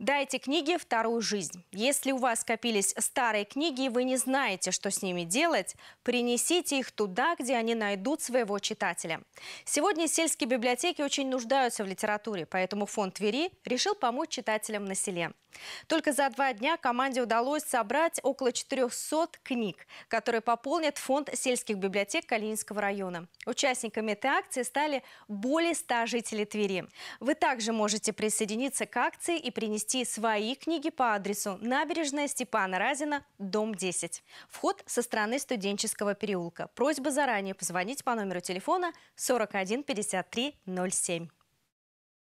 Дайте книге вторую жизнь. Если у вас скопились старые книги и вы не знаете, что с ними делать, принесите их туда, где они найдут своего читателя. Сегодня сельские библиотеки очень нуждаются в литературе, поэтому фонд Твери решил помочь читателям на селе. Только за два дня команде удалось собрать около 400 книг, которые пополнят фонд сельских библиотек Калининского района. Участниками этой акции стали более 100 жителей Твери. Вы также можете присоединиться к акции и принести приобрести свои книги по адресу набережная Степана Разина, дом 10. Вход со стороны студенческого переулка. Просьба заранее позвонить по номеру телефона 415307.